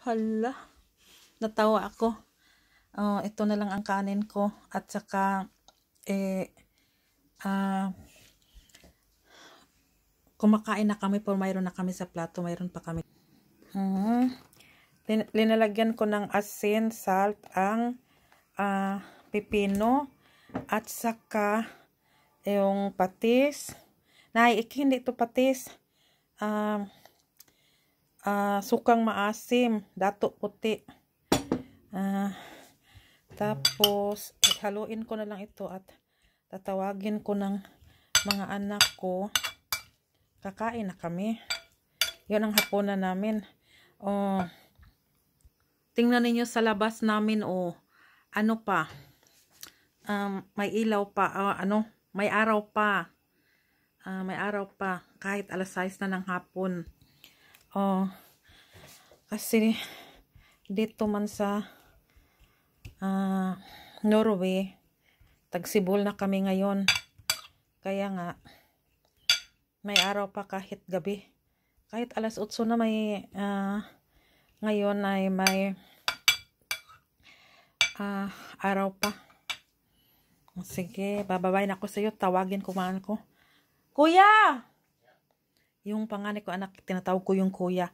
Hala. Natawa ako. Uh, ito na lang ang kanin ko. At saka, eh, ah, uh, kumakain na kami po mayroon na kami sa plato mayroon pa kami hmm. Lin linalagyan ko ng asin salt ang uh, pipino at saka yung patis na hindi ito patis um, uh, uh, sukang maasim, dato puti. Uh, tapos, eh, haluin ko na lang ito at tatawagin ko ng mga anak ko. Kakain na kami. Yan ang hapunan namin. Oh, tingnan ninyo sa labas namin o oh, ano pa. Um, may ilaw pa. Uh, ano? May araw pa. Uh, may araw pa. Kahit alas 6 na ng hapon. Oh. Kasi dito man sa uh, Norway, tagsibol na kami ngayon. Kaya nga may araw pa kahit gabi. Kahit alas 8 na may uh, ngayon ay may uh, araw pa. Sige, bababay na ako sa iyo. Tawagin ko man ko. Kuya! Yung panganay ko anak, tinatawag ko yung kuya.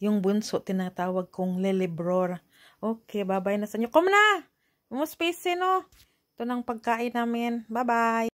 Yung bunso, tinatawag kong lelibror. Okay, bye-bye na sa inyo. Come na! Umuspace, no? Ito ng pagkain namin. Bye-bye!